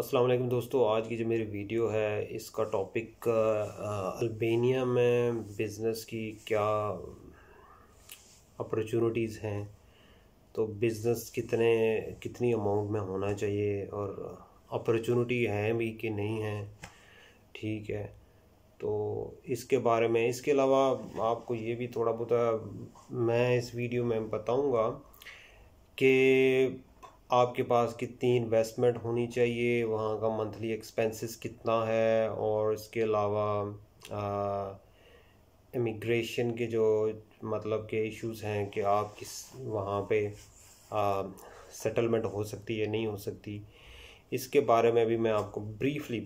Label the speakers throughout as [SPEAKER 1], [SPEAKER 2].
[SPEAKER 1] अस्सलाम वालेकुम दोस्तों आज की जो मेरी वीडियो है इसका टॉपिक अल्बेनिया में बिज़नेस की क्या अपॉर्चुनिटीज़ हैं तो बिज़नेस कितने कितनी अमाउंट में होना चाहिए और अपॉर्चुनिटी है भी कि नहीं है ठीक है तो इसके बारे में इसके अलावा आपको ये भी थोड़ा बहुत मैं इस वीडियो में बताऊंगा कि आपके पास कितनी इन्वेस्टमेंट होनी चाहिए वहाँ का मंथली एक्सपेंसेस कितना है और इसके अलावा इमिग्रेशन के जो मतलब के इश्यूज हैं कि आप किस वहाँ पे सेटलमेंट हो सकती है नहीं हो सकती इसके बारे में भी मैं आपको ब्रीफली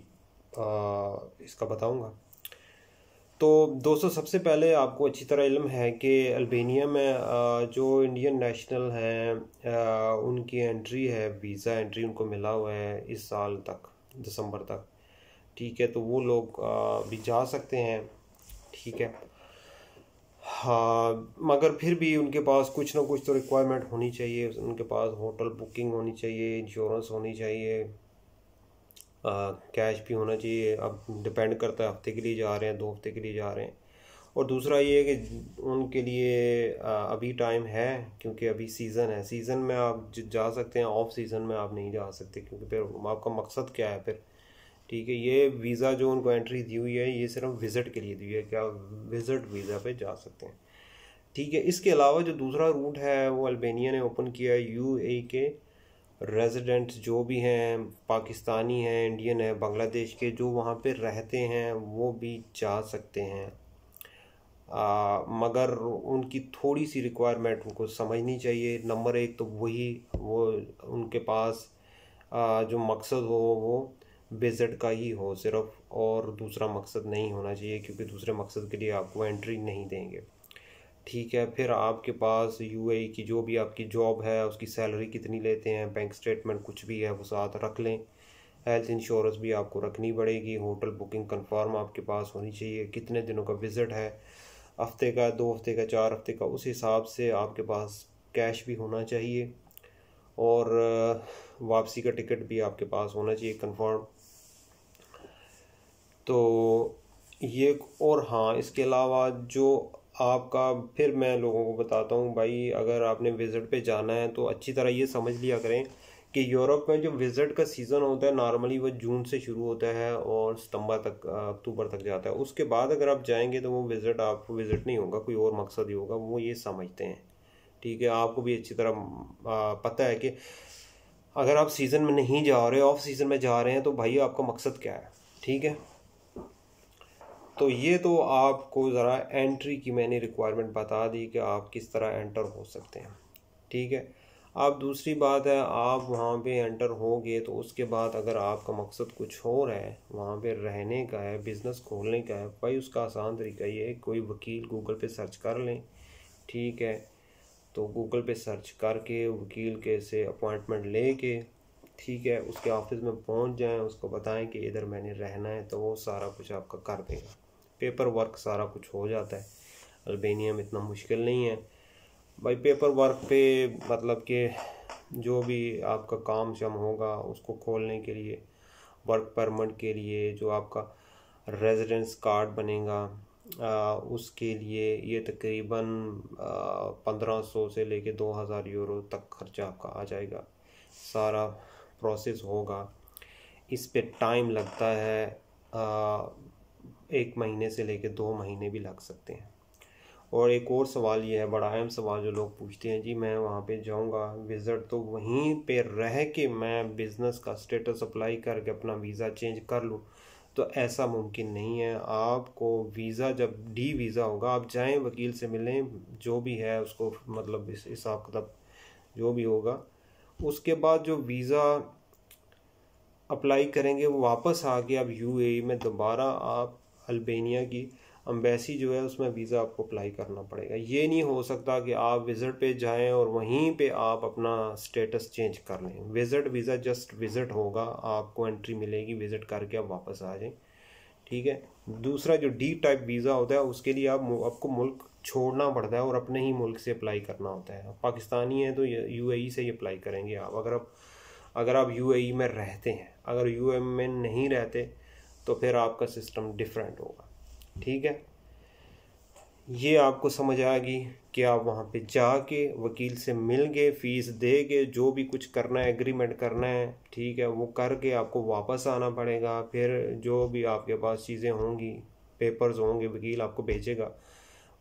[SPEAKER 1] इसका बताऊंगा तो दोस्तों सबसे पहले आपको अच्छी तरह इल्म है कि अल्बेनिया में जो इंडियन नेशनल हैं उनकी एंट्री है वीज़ा एंट्री उनको मिला हुआ है इस साल तक दिसंबर तक ठीक है तो वो लोग भी जा सकते हैं ठीक है हाँ मगर फिर भी उनके पास कुछ ना कुछ तो रिक्वायरमेंट होनी चाहिए उनके पास होटल बुकिंग होनी चाहिए इंश्योरेंस होनी चाहिए कैश भी होना चाहिए अब डिपेंड करता है हफ्ते के लिए जा रहे हैं दो हफ्ते के लिए जा रहे हैं और दूसरा ये है कि उनके लिए अभी टाइम है क्योंकि अभी सीज़न है सीज़न में आप जा सकते हैं ऑफ सीज़न में आप नहीं जा सकते क्योंकि फिर आपका मकसद क्या है फिर ठीक है ये वीज़ा जो उनको एंट्री दी हुई है ये सिर्फ विज़िट के लिए दी हुई है कि आप विज़िट वीज़ा पे जा सकते हैं ठीक है इसके अलावा जो दूसरा रूट है वो अल्बेनिया ने ओपन किया है यू ए के रेजिडेंट जो भी हैं पाकिस्तानी हैं इंडियन है बांग्लादेश के जो वहाँ पे रहते हैं वो भी जा सकते हैं आ, मगर उनकी थोड़ी सी रिक्वायरमेंट उनको समझनी चाहिए नंबर एक तो वही वो उनके पास आ, जो मकसद हो वो विज़िट का ही हो सिर्फ और दूसरा मकसद नहीं होना चाहिए क्योंकि दूसरे मकसद के लिए आपको एंट्री नहीं देंगे ठीक है फिर आपके पास यू e की जो भी आपकी जॉब है उसकी सैलरी कितनी लेते हैं बैंक स्टेटमेंट कुछ भी है वो साथ रख लें हेल्थ इंश्योरेंस भी आपको रखनी पड़ेगी होटल बुकिंग कंफर्म आपके पास होनी चाहिए कितने दिनों का विज़िट है हफ्ते का दो हफ्ते का चार हफ्ते का उस हिसाब से आपके पास कैश भी होना चाहिए और वापसी का टिकट भी आपके पास होना चाहिए कंफर्म तो ये और हाँ इसके अलावा जो आपका फिर मैं लोगों को बताता हूँ भाई अगर आपने विज़िट पे जाना है तो अच्छी तरह ये समझ लिया करें कि यूरोप में जो विज़िट का सीज़न होता है नॉर्मली वो जून से शुरू होता है और सितंबर तक अक्टूबर तक जाता है उसके बाद अगर आप जाएंगे तो वो विज़िट आपको विज़िट नहीं होगा कोई और मकसद ही होगा वो ये समझते हैं ठीक है आपको भी अच्छी तरह पता है कि अगर आप सीज़न में नहीं जा रहे ऑफ सीज़न में जा रहे हैं तो भाई आपका मकसद क्या है ठीक है तो ये तो आपको ज़रा एंट्री की मैंने रिक्वायरमेंट बता दी कि आप किस तरह एंटर हो सकते हैं ठीक है अब दूसरी बात है आप वहाँ पे एंटर हो गए तो उसके बाद अगर आपका मकसद कुछ और है वहाँ पे रहने का है बिज़नेस खोलने का है भाई उसका आसान तरीका ये है कोई वकील गूगल पे सर्च कर लें ठीक है तो गूगल पे सर्च करके वकील के से अपॉइंटमेंट ले के ठीक है उसके ऑफिस में पहुँच जाएँ उसको बताएं कि इधर मैंने रहना है तो वो सारा कुछ आपका कर देगा पेपर वर्क सारा कुछ हो जाता है अल्बेनिया में इतना मुश्किल नहीं है भाई पेपर वर्क पे मतलब कि जो भी आपका काम शम होगा उसको खोलने के लिए वर्क परमिट के लिए जो आपका रेजिडेंस कार्ड बनेगा आ, उसके लिए ये तकरीबन पंद्रह सौ से लेके दो हज़ार यूरो तक खर्चा आपका आ जाएगा सारा प्रोसेस होगा इस पे टाइम लगता है आ, एक महीने से लेकर दो महीने भी लग सकते हैं और एक और सवाल ये है बड़ा अहम सवाल जो लोग पूछते हैं जी मैं वहाँ पे जाऊँगा विज़िट तो वहीं पे रह के मैं बिज़नेस का स्टेटस अप्लाई करके अपना वीज़ा चेंज कर लूँ तो ऐसा मुमकिन नहीं है आपको वीज़ा जब डी वीज़ा होगा आप जाएं वकील से मिलें जो भी है उसको मतलब इस हिसाब किताब जो भी होगा उसके बाद जो वीज़ा अप्लाई करेंगे वो वापस आके अब यूएई में दोबारा आप अल्बेनिया की अम्बेसी जो है उसमें वीज़ा आपको अप्लाई करना पड़ेगा ये नहीं हो सकता कि आप विज़िट पे जाएं और वहीं पे आप अपना स्टेटस चेंज कर लें विज़िट वीज़ा जस्ट विज़िट होगा आपको एंट्री मिलेगी विज़िट करके आप वापस आ जाएं ठीक है दूसरा जो डी टाइप वीज़ा होता है उसके लिए आप आपको मुल्क छोड़ना पड़ता है और अपने ही मुल्क से अप्लाई करना होता है पाकिस्तानी हैं तो यू से ही अप्लाई करेंगे आप अगर आप अगर आप यू में रहते हैं अगर यू में नहीं रहते तो फिर आपका सिस्टम डिफरेंट होगा ठीक है ये आपको समझ आएगी कि आप वहाँ पे जाके वकील से मिल गए फीस दे गए जो भी कुछ करना है एग्रीमेंट करना है ठीक है वो करके आपको वापस आना पड़ेगा फिर जो भी आपके पास चीज़ें होंगी पेपर्स होंगे वकील आपको भेजेगा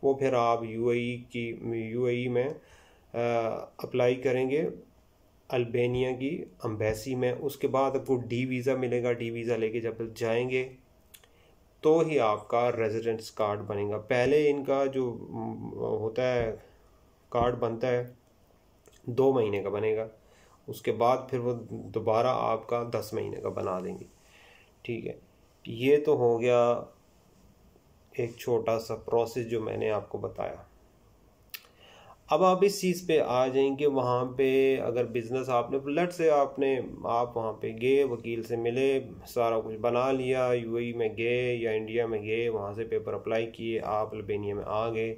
[SPEAKER 1] वो फिर आप यूएई e की यूएई e में अप्लाई करेंगे अल्बेनिया की अम्बेसी में उसके बाद आपको डी वीज़ा मिलेगा डी वीज़ा लेके जब जाएंगे तो ही आपका रेजिडेंस कार्ड बनेगा पहले इनका जो होता है कार्ड बनता है दो महीने का बनेगा उसके बाद फिर वो दोबारा आपका दस महीने का बना देंगे ठीक है ये तो हो गया एक छोटा सा प्रोसेस जो मैंने आपको बताया अब आप इस चीज़ पे आ जाएंगे वहाँ पे अगर बिज़नेस आपने लट से आपने आप वहाँ पे गए वकील से मिले सारा कुछ बना लिया यूएई e में गए या इंडिया में गए वहाँ से पेपर अप्लाई किए आप अल्बेनिया में आ गए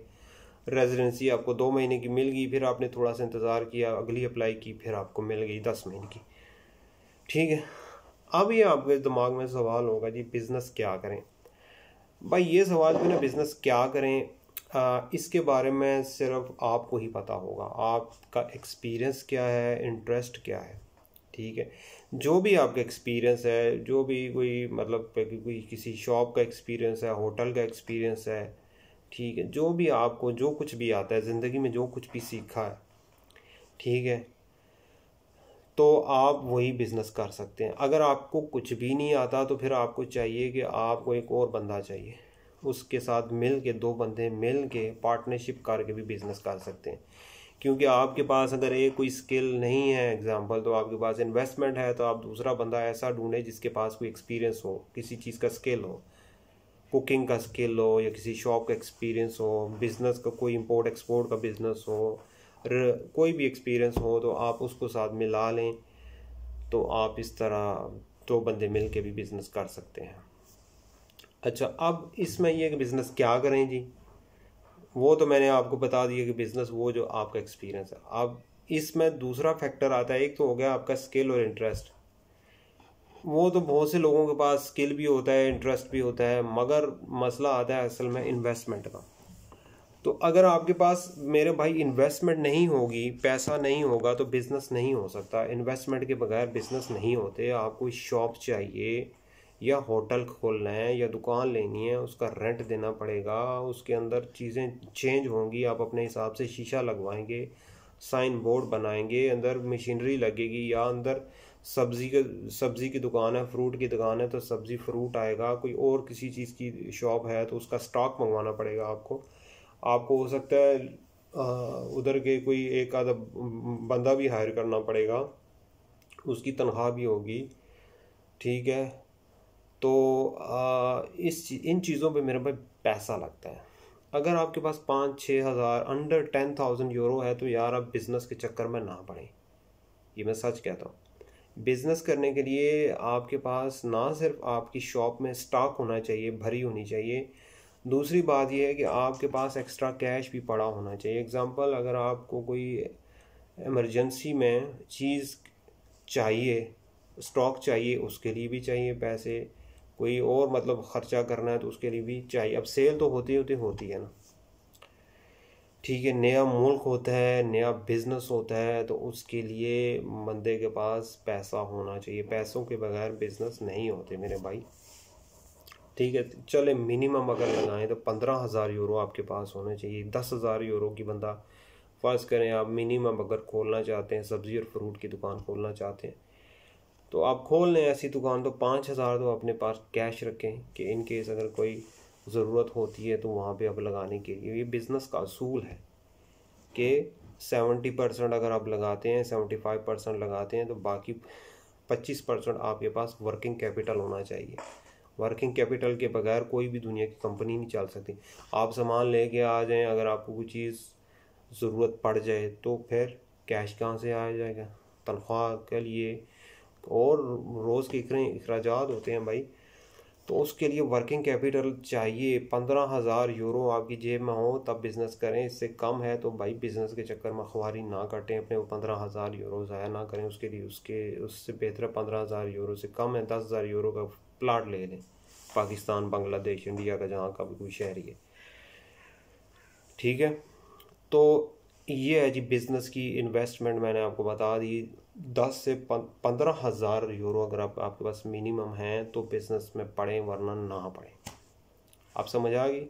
[SPEAKER 1] रेजिडेंसी आपको दो महीने की मिल गई फिर आपने थोड़ा सा इंतज़ार किया अगली अप्लाई की फिर आपको मिल गई दस महीने की ठीक है अब ये आपके दिमाग में सवाल होगा जी बिज़नेस क्या करें भाई ये सवाल मैंने बिज़नेस क्या करें इसके बारे में सिर्फ आपको ही पता होगा आपका एक्सपीरियंस क्या है इंटरेस्ट क्या है ठीक है जो भी आपका एक्सपीरियंस है जो भी कोई मतलब कोई किसी शॉप का एक्सपीरियंस है होटल का एक्सपीरियंस है ठीक है जो भी आपको जो कुछ भी आता है ज़िंदगी में जो कुछ भी सीखा है ठीक है तो आप वही बिज़नेस कर सकते हैं अगर आपको कुछ भी नहीं आता तो फिर आपको चाहिए कि आपको एक और बंदा चाहिए उसके साथ मिल के दो बंदे मिल के पार्टनरशिप करके भी बिज़नेस कर सकते हैं क्योंकि आपके पास अगर एक कोई स्किल नहीं है एग्जांपल तो आपके पास इन्वेस्टमेंट है तो आप दूसरा बंदा ऐसा ढूंढें जिसके पास कोई एक्सपीरियंस हो किसी चीज़ का स्किल हो कुकिंग का स्किल हो या किसी शॉप का एक्सपीरियंस हो बिज़नेस का कोई इंपोर्ट एक्सपोर्ट का बिज़नेस हो कोई भी एक्सपीरियंस हो तो आप उसको साथ मिला लें तो आप इस तरह दो तो बंदे मिल के भी बिज़नेस कर सकते हैं अच्छा अब इसमें यह कि बिज़नेस क्या करें जी वो तो मैंने आपको बता दिया कि बिज़नेस वो जो आपका एक्सपीरियंस है अब इसमें दूसरा फैक्टर आता है एक तो हो गया आपका स्किल और इंटरेस्ट वो तो बहुत से लोगों के पास स्किल भी होता है इंटरेस्ट भी होता है मगर मसला आता है असल में इन्वेस्टमेंट का तो अगर आपके पास मेरे भाई इन्वेस्टमेंट नहीं होगी पैसा नहीं होगा तो बिज़नेस नहीं हो सकता इन्वेस्टमेंट के बगैर बिज़नेस नहीं होते आपको शॉप चाहिए या होटल खोलना है या दुकान लेनी है उसका रेंट देना पड़ेगा उसके अंदर चीज़ें चेंज होंगी आप अपने हिसाब से शीशा लगवाएंगे साइन बोर्ड बनाएंगे अंदर मशीनरी लगेगी या अंदर सब्ज़ी का सब्ज़ी की दुकान है फ्रूट की दुकान है तो सब्ज़ी फ्रूट आएगा कोई और किसी चीज़ की शॉप है तो उसका स्टॉक मंगवाना पड़ेगा आपको आपको हो सकता है उधर के कोई एक आधा बंदा भी हायर करना पड़ेगा उसकी तनख्वाह भी होगी ठीक है तो इस इन चीज़ों पे मेरे भाई पैसा लगता है अगर आपके पास पाँच छः हज़ार अंडर टेन थाउजेंड यूरो है तो यार आप बिज़नेस के चक्कर में ना पड़ें ये मैं सच कहता हूँ बिज़नेस करने के लिए आपके पास ना सिर्फ आपकी शॉप में स्टॉक होना चाहिए भरी होनी चाहिए दूसरी बात यह है कि आपके पास एक्स्ट्रा कैश भी पड़ा होना चाहिए एग्ज़ाम्पल अगर आपको कोई इमरजेंसी में चीज़ चाहिए स्टॉक चाहिए उसके लिए भी चाहिए पैसे कोई और मतलब ख़र्चा करना है तो उसके लिए भी चाहिए अब सेल तो होती होती होती है ना ठीक है नया मुल्क होता है नया बिज़नेस होता है तो उसके लिए बंदे के पास पैसा होना चाहिए पैसों के बगैर बिज़नेस नहीं होते मेरे भाई ठीक है चले मिनिमम अगर लगाएं तो पंद्रह हज़ार यूरो आपके पास होने चाहिए दस हज़ार यूरो की बंदा फ़र्ज़ करें आप मिनिमम अगर खोलना चाहते हैं सब्ज़ी और फ्रूट की दुकान खोलना चाहते हैं तो आप खोल लें ऐसी दुकान तो पाँच हज़ार तो अपने पास कैश रखें कि इन केस अगर कोई ज़रूरत होती है तो वहाँ पे आप लगाने के लिए ये बिज़नेस का असूल है कि सेवेंटी परसेंट अगर आप लगाते हैं सेवेंटी फाइव परसेंट लगाते हैं तो बाकी पच्चीस परसेंट आपके पास वर्किंग कैपिटल होना चाहिए वर्किंग कैपिटल के बगैर कोई भी दुनिया की कंपनी नहीं चल सकती आप सामान लेके आ जाएं अगर आपको कोई चीज़ ज़रूरत पड़ जाए तो फिर कैश कहाँ से आ जाएगा तनख्वाह के लिए और रोज़ के अखराज होते हैं भाई तो उसके लिए वर्किंग कैपिटल चाहिए पंद्रह हज़ार यूरो आपकी जेब में हो तब बिज़नेस करें इससे कम है तो भाई बिज़नेस के चक्कर में खुआरी ना कटें अपने वो पंद्रह हज़ार यूरो ज़ाया ना करें उसके लिए उसके उससे बेहतर पंद्रह हज़ार यूरो से कम है दस हज़ार यूरो का प्लाट ले लें पाकिस्तान बांग्लादेश इंडिया का जहाँ का भी कोई ही है ठीक है तो ये है जी बिज़नेस की इन्वेस्टमेंट मैंने आपको बता दी दस से पंद्रह हज़ार यूरो अगर आप आपके पास मिनिमम है तो बिज़नेस में पढ़ें वरना ना पढ़ें आप समझ आ गई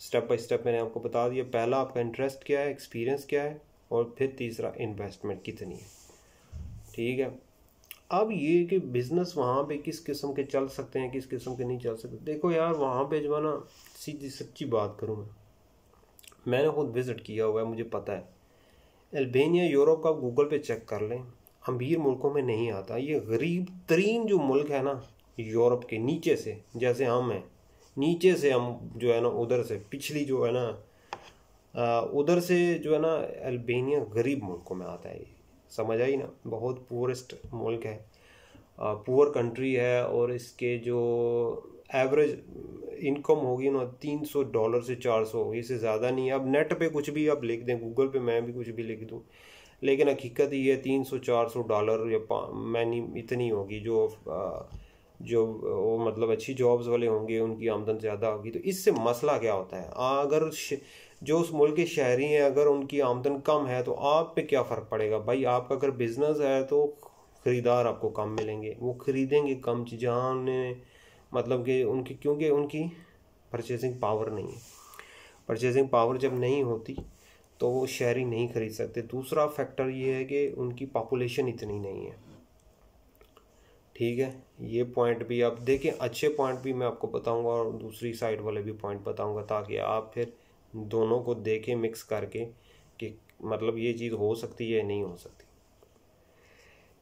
[SPEAKER 1] स्टेप बाय स्टेप मैंने आपको बता दिया पहला आपका इंटरेस्ट क्या है एक्सपीरियंस क्या है और फिर तीसरा इन्वेस्टमेंट कितनी है ठीक है अब ये कि बिज़नेस वहाँ पे किस किस्म के चल सकते हैं किस किस्म के नहीं चल सकते देखो यार वहाँ पे जो है ना सीधी सच्ची बात करूँ मैं मैंने खुद विज़िट किया हुआ है मुझे पता है अल्बेनिया यूरोप का गूगल पे चेक कर लें अमीर मुल्कों में नहीं आता ये गरीब तरीन जो मुल्क है ना यूरोप के नीचे से जैसे हम हैं नीचे से हम जो है ना उधर से पिछली जो है ना उधर से जो है ना अल्बेनिया गरीब मुल्कों में आता है समझ आई ना बहुत पुअरेस्ट मुल्क है पुअर कंट्री है और इसके जो एवरेज इनकम होगी ना तीन सौ डॉलर से चार सौ होगी इससे ज़्यादा नहीं है अब नेट पे कुछ भी आप लिख दें गूगल पे मैं भी कुछ भी लिख दूँ लेकिन हकीकत ये तीन सौ चार सौ डॉलर या मैनी इतनी होगी जो जो वो मतलब अच्छी जॉब्स वाले होंगे उनकी आमदन ज़्यादा होगी तो इससे मसला क्या होता है अगर जो उस मुल्क के शहरी हैं अगर उनकी आमदन कम है तो आप पे क्या फ़र्क पड़ेगा भाई आपका अगर बिज़नेस है तो ख़रीदार आपको कम मिलेंगे वो ख़रीदेंगे कम चीज़ें हाँ, उन्हें मतलब कि उनकी क्योंकि उनकी परचेजिंग पावर नहीं है परचेजिंग पावर जब नहीं होती तो वो शहरी नहीं खरीद सकते दूसरा फैक्टर ये है कि उनकी पॉपुलेशन इतनी नहीं है ठीक है ये पॉइंट भी आप देखें अच्छे पॉइंट भी मैं आपको बताऊंगा और दूसरी साइड वाले भी पॉइंट बताऊंगा ताकि आप फिर दोनों को देखें मिक्स करके कि मतलब ये चीज़ हो सकती है या नहीं हो सकती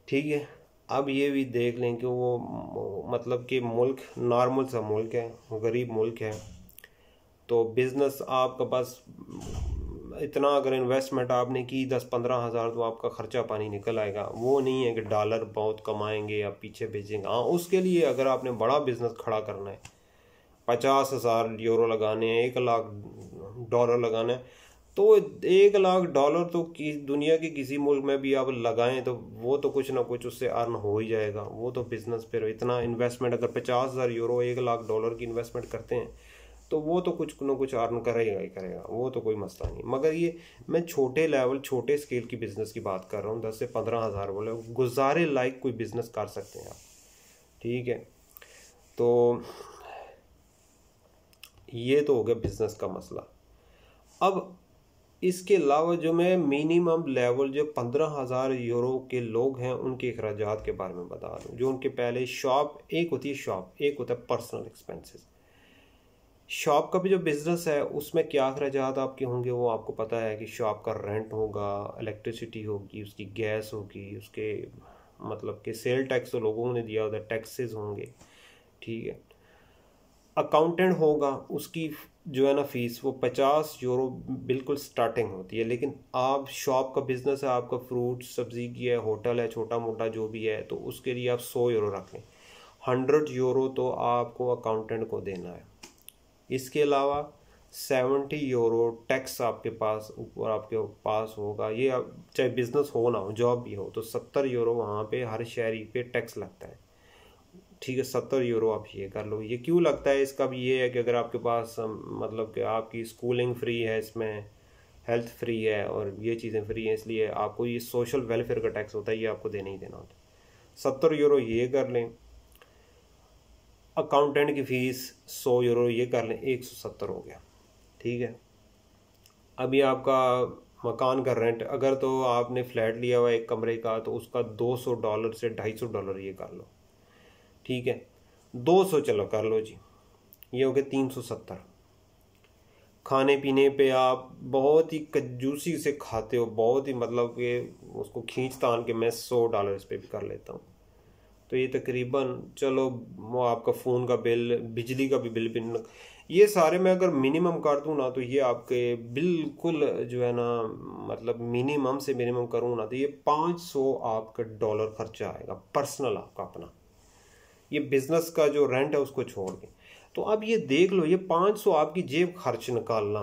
[SPEAKER 1] ठीक है अब ये भी देख लें कि वो मतलब कि मुल्क नॉर्मल सा मुल्क है गरीब मुल्क है तो बिज़नेस आपका पास इतना अगर इन्वेस्टमेंट आपने की दस पंद्रह हज़ार तो आपका ख़र्चा पानी निकल आएगा वो नहीं है कि डॉलर बहुत कमाएंगे या पीछे भेजेंगे हाँ उसके लिए अगर आपने बड़ा बिज़नेस खड़ा करना है पचास हज़ार यूरो लगाने हैं एक लाख डॉलर लगाना है तो एक लाख डॉलर तो किस दुनिया के किसी मुल्क में भी आप लगाएं तो वो तो कुछ ना कुछ उससे अर्न हो ही जाएगा वो तो बिज़नेस पर इतना इन्वेस्टमेंट अगर पचास हज़ार यूरो एक लाख डॉलर की इन्वेस्टमेंट करते हैं तो वो तो कुछ ना कुछ अर्न करेगा ही करेगा वो तो कोई मसला नहीं मगर ये मैं छोटे लेवल छोटे स्केल की बिज़नेस की बात कर रहा हूँ दस से पंद्रह हज़ार बोले गुजारे लायक कोई बिज़नेस कर सकते हैं आप ठीक है तो ये तो हो गया बिज़नेस का मसला अब इसके अलावा जो मैं मिनिमम लेवल जो पंद्रह हज़ार यूरो के लोग हैं उनके अखराज के बारे में बता दूँ जो उनके पहले शॉप एक होती है शॉप एक होता है पर्सनल एक्सपेंसेस शॉप का भी जो बिज़नेस है उसमें क्या अखराज आपके होंगे वो आपको पता है कि शॉप का रेंट होगा इलेक्ट्रिसिटी होगी उसकी गैस होगी उसके मतलब कि सेल टैक्स तो लोगों ने दिया होता है टैक्सेस होंगे ठीक है अकाउंटेंट होगा उसकी जो है ना फ़ीस वो पचास यूरो बिल्कुल स्टार्टिंग होती है लेकिन आप शॉप का बिज़नेस है आपका फ्रूट सब्ज़ी की है होटल है छोटा मोटा जो भी है तो उसके लिए आप सौ यूरो रख लें हंड्रेड यूरो तो आपको अकाउंटेंट को देना है इसके अलावा सेवेंटी यूरो टैक्स आपके पास ऊपर आपके पास होगा ये आप चाहे बिज़नेस हो ना हो जॉब भी हो तो सत्तर यूरो वहाँ पे हर शहरी पे टैक्स लगता है ठीक है सत्तर यूरो आप ये कर लो ये क्यों लगता है इसका भी ये है कि अगर आपके पास मतलब कि आपकी स्कूलिंग फ्री है इसमें हेल्थ फ्री है और ये चीज़ें फ्री हैं इसलिए आपको ये सोशल वेलफेयर का टैक्स होता है ये आपको देना ही देना होता है सत्तर यूरो ये कर लें अकाउंटेंट की फ़ीस सौ यूरो ये कर लें एक सौ सत्तर हो गया ठीक है अभी आपका मकान का रेंट अगर तो आपने फ्लैट लिया हुआ एक कमरे का तो उसका दो सौ डॉलर से ढाई सौ डॉलर ये कर लो ठीक है दो सौ चलो कर लो जी ये हो गया तीन सौ सत्तर खाने पीने पे आप बहुत ही कज्जूसी से खाते हो बहुत ही मतलब कि उसको खींच तान के मैं सौ डॉलर इस पर भी कर लेता हूँ तो ये तकरीबन चलो वो आपका फ़ोन का बिल बिजली का भी बिल भी ये सारे मैं अगर मिनिमम कर दूँ ना तो ये आपके बिल्कुल जो है ना मतलब मिनिमम से मिनिमम करूँ ना तो ये पाँच सौ आपका डॉलर खर्चा आएगा पर्सनल आपका अपना ये बिज़नेस का जो रेंट है उसको छोड़ दें तो अब ये देख लो ये पाँच सौ आपकी जेब खर्च निकालना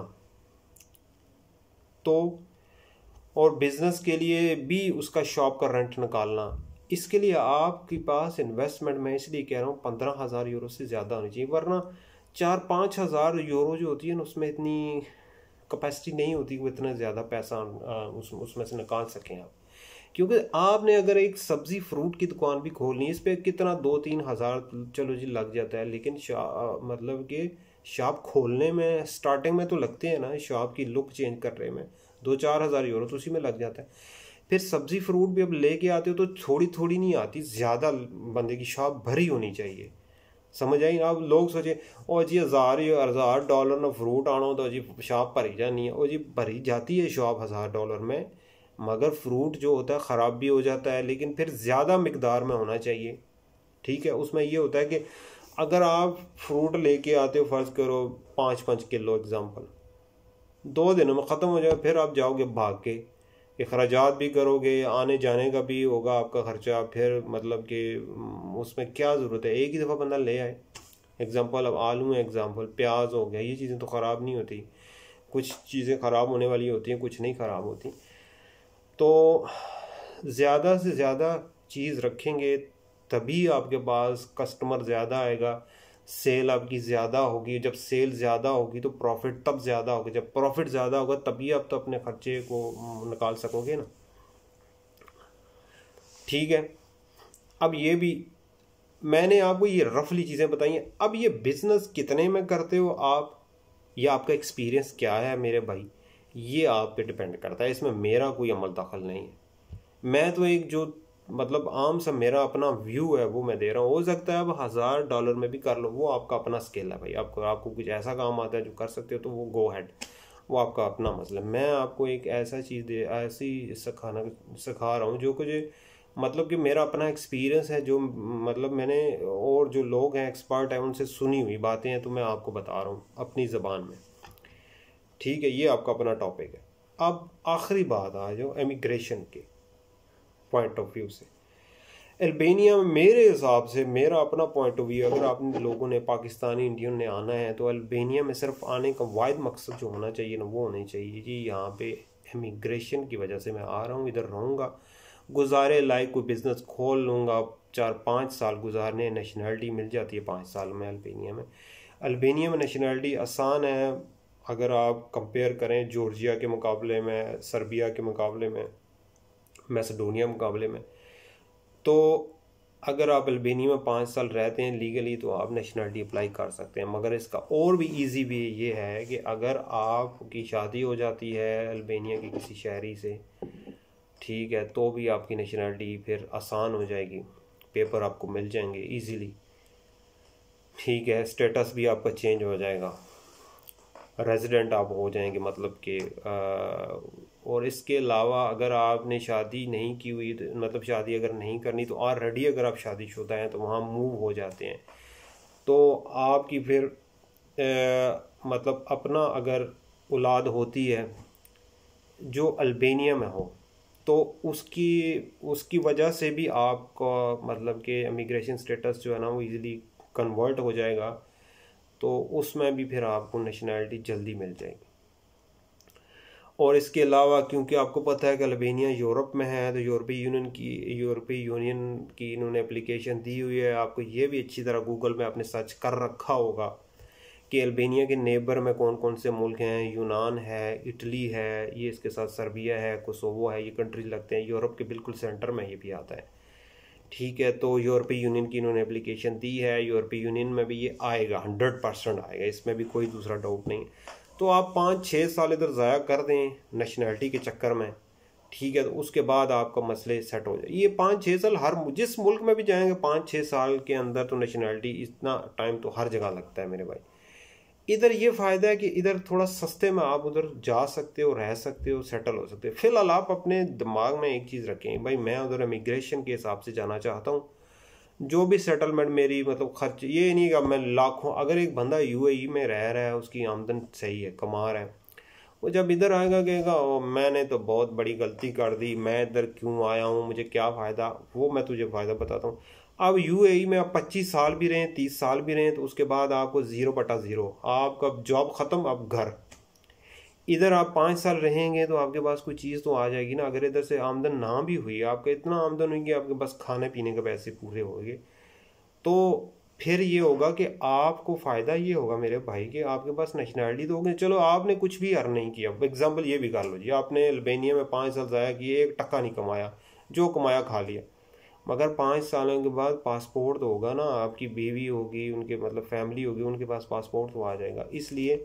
[SPEAKER 1] तो और बिज़नेस के लिए भी उसका शॉप का रेंट निकालना इसके लिए आपके पास इन्वेस्टमेंट मैं इसलिए कह रहा हूँ पंद्रह हज़ार यूरो से ज़्यादा होनी चाहिए वरना चार पाँच हज़ार यूरो जो होती है ना उसमें इतनी कैपेसिटी नहीं होती कि इतना ज़्यादा पैसा उस उसमें से निकाल सकें आप क्योंकि आपने अगर एक सब्जी फ्रूट की दुकान भी खोलनी है इस पर कितना दो तीन हज़ार चलो जी लग जाता है लेकिन मतलब कि शॉप खोलने में स्टार्टिंग में तो लगते हैं ना शॉप की लुक चेंज कर रहे में दो चार हज़ार यूरो तो उसी में लग जाता है फिर सब्ज़ी फ्रूट भी अब लेके आते हो तो थोड़ी थोड़ी नहीं आती ज़्यादा बंदे की शॉप भरी होनी चाहिए समझ आई आप लोग सोचे ओ जी हज़ार हज़ार डॉलर ना फ्रूट आना तो जी शॉप भरी जानी है ओ जी भरी जाती है शॉप हज़ार डॉलर में मगर फ्रूट जो होता है ख़राब भी हो जाता है लेकिन फिर ज़्यादा मकदार में होना चाहिए ठीक है उसमें ये होता है कि अगर आप फ्रूट लेके आते हो फ़र्ज़ करो पाँच पाँच किलो एग्ज़ाम्पल दो दिनों में ख़त्म हो जाए फिर आप जाओगे भाग के अखराज भी करोगे आने जाने का भी होगा आपका ख़र्चा फिर मतलब कि उसमें क्या ज़रूरत है एक ही दफ़ा बंदा ले आए एग्ज़ाम्पल अब आलू है एग्ज़ाम्पल प्याज हो गया ये चीज़ें तो ख़राब नहीं होती कुछ चीज़ें ख़राब होने वाली होती हैं कुछ नहीं ख़राब होती तो ज़्यादा से ज़्यादा चीज़ रखेंगे तभी आपके पास कस्टमर ज़्यादा आएगा सेल आपकी ज़्यादा होगी जब सेल ज़्यादा होगी तो प्रॉफिट तब ज़्यादा होगा जब प्रॉफिट ज़्यादा होगा तभी आप तो अपने खर्चे को निकाल सकोगे ना ठीक है अब ये भी मैंने आपको ये रफली चीज़ें बताई हैं अब ये बिज़नेस कितने में करते हो आप या आपका एक्सपीरियंस क्या है मेरे भाई ये आप पे डिपेंड करता है इसमें मेरा कोई अमल दखल नहीं है मैं तो एक जो मतलब आम सा मेरा अपना व्यू है वो मैं दे रहा हूँ हो सकता है अब हज़ार डॉलर में भी कर लो वो आपका अपना स्केल है भाई आपको आपको कुछ ऐसा काम आता है जो कर सकते हो तो वो गो हैड वो आपका अपना मसला मैं आपको एक ऐसा चीज़ दे ऐसी सिखाना सिखा रहा हूँ जो कुछ मतलब कि मेरा अपना एक्सपीरियंस है जो मतलब मैंने और जो लोग हैं एक्सपर्ट हैं उनसे सुनी हुई बातें हैं तो मैं आपको बता रहा हूँ अपनी ज़बान में ठीक है ये आपका अपना टॉपिक है अब आखिरी बात आ जाओ एमिग्रेशन के पॉइंट ऑफ व्यू से अल्बेनिया में मेरे हिसाब से मेरा अपना पॉइंट ऑफ व्यू अगर आपने लोगों ने पाकिस्तानी इंडियन ने आना है तो अल्बेनिया में सिर्फ आने का वाद मकसद जो होना चाहिए ना वो होना चाहिए जी यहाँ पे इमिग्रेशन की वजह से मैं आ रहा हूँ इधर रहूँगा गुजारे लाइक कोई बिज़नेस खोल लूँगा चार पाँच साल गुजारने नेशनलिटी मिल जाती है पाँच साल में अल्बेनिया में अल्बेनिया में नेशनलिटी आसान है अगर आप कंपेयर करें जॉर्जिया के मुकाबले में सर्बिया के मुकाबले में मैसेडोनिया मुकाबले में तो अगर आप अल्बेनिया में पाँच साल रहते हैं लीगली तो आप नेशनलिटी अप्लाई कर सकते हैं मगर इसका और भी इजी भी ये है कि अगर आपकी शादी हो जाती है अल्बेनिया के किसी शहरी से ठीक है तो भी आपकी नेशनलिटी फिर आसान हो जाएगी पेपर आपको मिल जाएंगे इजीली ठीक है स्टेटस भी आपका चेंज हो जाएगा रेजिडेंट आप हो जाएंगे मतलब कि और इसके अलावा अगर आपने शादी नहीं की हुई तो मतलब शादी अगर नहीं करनी तो ऑलरेडी अगर आप शादी शुदा हैं तो वहाँ मूव हो जाते हैं तो आपकी फिर आ, मतलब अपना अगर औलाद होती है जो अल्बेनिया में हो तो उसकी उसकी वजह से भी आपका मतलब कि इमिग्रेशन स्टेटस जो है ना वो इजीली कन्वर्ट हो जाएगा तो उसमें भी फिर आपको नेशनैलिटी जल्दी मिल जाएगी और इसके अलावा क्योंकि आपको पता है कि अल्बेनिया यूरोप में है तो यूरोपीय यूनियन की यूरोपीय यूनियन की इन्होंने एप्लीकेशन दी हुई है आपको ये भी अच्छी तरह गूगल में आपने सर्च कर रखा होगा कि अल्बेनिया के नेबर में कौन कौन से मुल्क हैं यूनान है इटली है ये इसके साथ सर्बिया है कोसोवो है ये कंट्रीज लगते हैं यूरोप के बिल्कुल सेंटर में ये भी आता है ठीक है तो यूरोपीय यूनियन की इन्होंने एप्लीकेशन दी है यूरोपीय यूनियन में भी ये आएगा हंड्रेड परसेंट आएगा इसमें भी कोई दूसरा डाउट नहीं तो आप पाँच छः साल इधर ज़ाया कर दें नेशनैलिटी के चक्कर में ठीक है तो उसके बाद आपका मसले सेट हो जाए ये पाँच छः साल हर जिस मुल्क में भी जाएंगे पाँच छः साल के अंदर तो नेशनैलिटी इतना टाइम तो हर जगह लगता है मेरे भाई इधर ये फ़ायदा है कि इधर थोड़ा सस्ते में आप उधर जा सकते हो रह सकते हो सेटल हो सकते हो फिलहाल आप अपने दिमाग में एक चीज़ रखें भाई मैं उधर इमिग्रेशन के हिसाब से जाना चाहता हूँ जो भी सेटलमेंट मेरी मतलब खर्च ये नहीं कि मैं लाखों अगर एक बंदा यू e में रह रहा है उसकी आमदन सही है कमा रहा है वो जब इधर आएगा कहेगा ओ मैंने तो बहुत बड़ी गलती कर दी मैं इधर क्यों आया हूँ मुझे क्या फ़ायदा वो मैं तुझे फ़ायदा बताता हूँ अब यू e में आप पच्चीस साल भी रहें तीस साल भी रहें तो उसके बाद आपको ज़ीरो बटा ज़ीरो आपका जॉब ख़त्म अब घर इधर आप पाँच साल रहेंगे तो आपके पास कोई चीज़ तो आ जाएगी ना अगर इधर से आमदन ना भी हुई आपका इतना आमदन हुई कि आपके पास खाने पीने के पैसे पूरे हो गए तो फिर ये होगा कि आपको फ़ायदा ये होगा मेरे भाई कि आपके पास नेशनैलिटी तो होगी चलो आपने कुछ भी अर्न नहीं किया एग्ज़ाम्पल ये भी कर लो जी आपने अल्बेनिया में पाँच साल ज़ाया किए एक टक्का नहीं कमाया जो कमाया खा लिया मगर पाँच सालों के बाद पासपोर्ट तो होगा ना आपकी बेबी होगी उनके मतलब फैमिली होगी उनके पास पासपोर्ट तो आ जाएगा इसलिए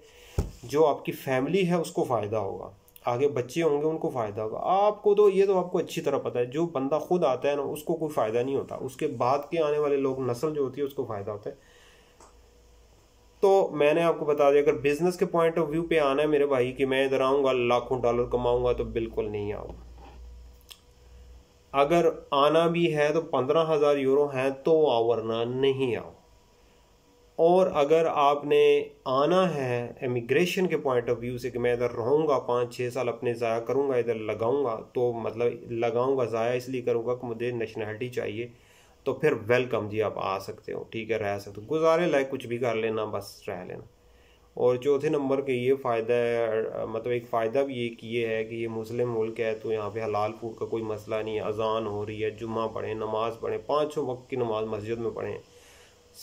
[SPEAKER 1] जो आपकी फैमिली है उसको फ़ायदा होगा आगे बच्चे होंगे उनको फ़ायदा होगा आपको तो ये तो आपको अच्छी तरह पता है जो बंदा खुद आता है ना उसको कोई फ़ायदा नहीं होता उसके बाद के आने वाले लोग नस्ल जो होती है उसको फ़ायदा होता है तो मैंने आपको बता दिया अगर बिज़नेस के पॉइंट ऑफ व्यू पे आना है मेरे भाई कि मैं इधर आऊँगा लाखों डॉलर कमाऊँगा तो बिल्कुल नहीं आऊँगा अगर आना भी है तो पंद्रह हज़ार यूरो हैं तो आओ वरना नहीं आओ और अगर आपने आना है इमिग्रेशन के पॉइंट ऑफ व्यू से कि मैं इधर रहूँगा पाँच छः साल अपने ज़ाया करूँगा इधर लगाऊँगा तो मतलब लगाऊँगा ज़ाया इसलिए करूँगा कि मुझे नेशनैलिटी चाहिए तो फिर वेलकम जी आप आ सकते हो ठीक है रह सकते हो गुजारे लायक कुछ भी कर लेना बस रह लेना और चौथे नंबर के ये फ़ायदा है मतलब एक फ़ायदा भी एक ये है कि ये मुस्लिम मुल्क है तो यहाँ पे हलाल फूड का कोई मसला नहीं है अजान हो रही है जुम्मा पढ़ें नमाज़ पढ़ें पाँचों वक्त की नमाज मस्जिद में पढ़ें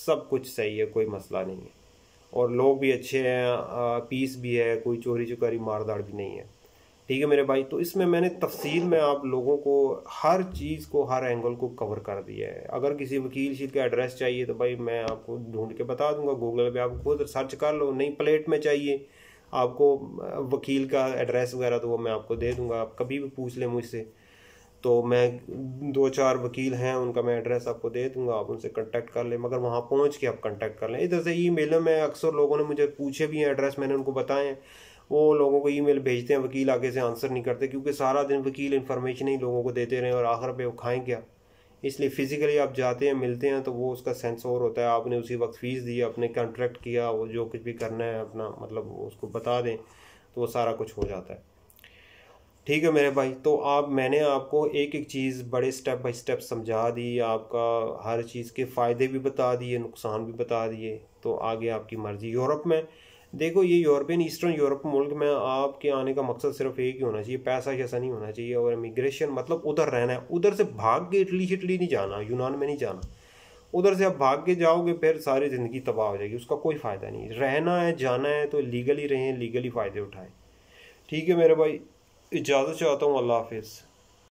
[SPEAKER 1] सब कुछ सही है कोई मसला नहीं है और लोग भी अच्छे हैं पीस भी है कोई चोरी चुकारी मारदाड़ भी नहीं है ठीक है मेरे भाई तो इसमें मैंने तफसील में आप लोगों को हर चीज़ को हर एंगल को कवर कर दिया है अगर किसी वकील शीट का एड्रेस चाहिए तो भाई मैं आपको ढूंढ के बता दूंगा गूगल पे आप खुद सर्च कर लो नई प्लेट में चाहिए आपको वकील का एड्रेस वगैरह तो वो मैं आपको दे दूंगा आप कभी भी पूछ लें मुझसे तो मैं दो चार वकील हैं उनका मैं एड्रेस आपको दे दूंगा आप उनसे कॉन्टैक्ट कर लें मगर वहाँ पहुँच के आप कॉन्टैक्ट कर लें इधर से ई मेलों में अक्सर लोगों ने मुझे पूछे भी हैं एड्रेस मैंने उनको बताए हैं वो लोगों को ईमेल भेजते हैं वकील आगे से आंसर नहीं करते क्योंकि सारा दिन वकील इन्फॉर्मेशन ही लोगों को देते रहे और आखिर पे वो खाएँ क्या इसलिए फिज़िकली आप जाते हैं मिलते हैं तो वो उसका सेंस और होता है आपने उसी वक्त फ़ीस दी आपने कॉन्ट्रैक्ट किया वो जो कुछ भी करना है अपना मतलब उसको बता दें तो वो सारा कुछ हो जाता है ठीक है मेरे भाई तो आप मैंने आपको एक एक चीज़ बड़े स्टेप बाय स्टेप समझा दी आपका हर चीज़ के फ़ायदे भी बता दिए नुकसान भी बता दिए तो आगे आपकी मर्ज़ी यूरोप में देखो ये यूरोपियन ईस्टर्न यूरोप मुल्क में आपके आने का मकसद सिर्फ एक ही होना चाहिए पैसा जैसा नहीं होना चाहिए और इमिग्रेशन मतलब उधर रहना है उधर से भाग के इटली शिटली नहीं जाना यूनान में नहीं जाना उधर से आप भाग के जाओगे फिर सारी ज़िंदगी तबाह हो जाएगी उसका कोई फ़ायदा नहीं रहना है जाना है तो लीगली रहें लीगली फ़ायदे उठाएँ ठीक है मेरे भाई इजाज़त चाहता हूँ अल्लाह हाफिज़